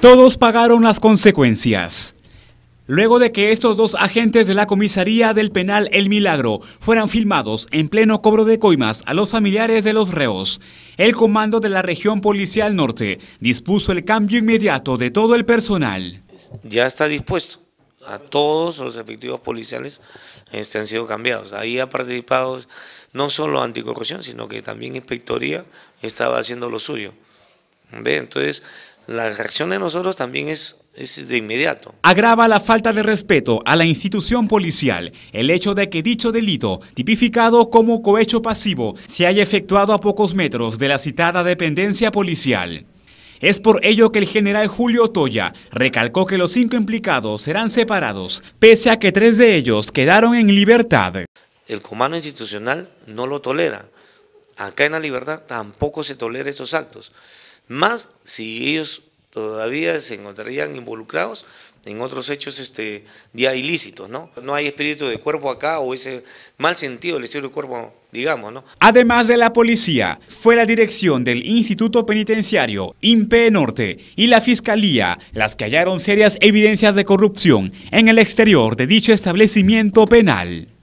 Todos pagaron las consecuencias. Luego de que estos dos agentes de la comisaría del penal El Milagro fueran filmados en pleno cobro de coimas a los familiares de los reos, el comando de la región policial norte dispuso el cambio inmediato de todo el personal. Ya está dispuesto. A todos los efectivos policiales este, han sido cambiados. Ahí ha participado no solo anticorrupción, sino que también inspectoría estaba haciendo lo suyo. ¿Ve? Entonces, la reacción de nosotros también es, es, de inmediato. Agrava la falta de respeto a la institución policial el hecho de que dicho delito, tipificado como cohecho pasivo, se haya efectuado a pocos metros de la citada dependencia policial. Es por ello que el general Julio Toya recalcó que los cinco implicados serán separados, pese a que tres de ellos quedaron en libertad. El comando institucional no lo tolera. Acá en la libertad tampoco se tolera estos actos más si ellos todavía se encontrarían involucrados en otros hechos este, ya ilícitos, ¿no? No hay espíritu de cuerpo acá o ese mal sentido del espíritu de cuerpo, digamos, ¿no? Además de la policía, fue la dirección del Instituto Penitenciario, INPE Norte, y la Fiscalía las que hallaron serias evidencias de corrupción en el exterior de dicho establecimiento penal.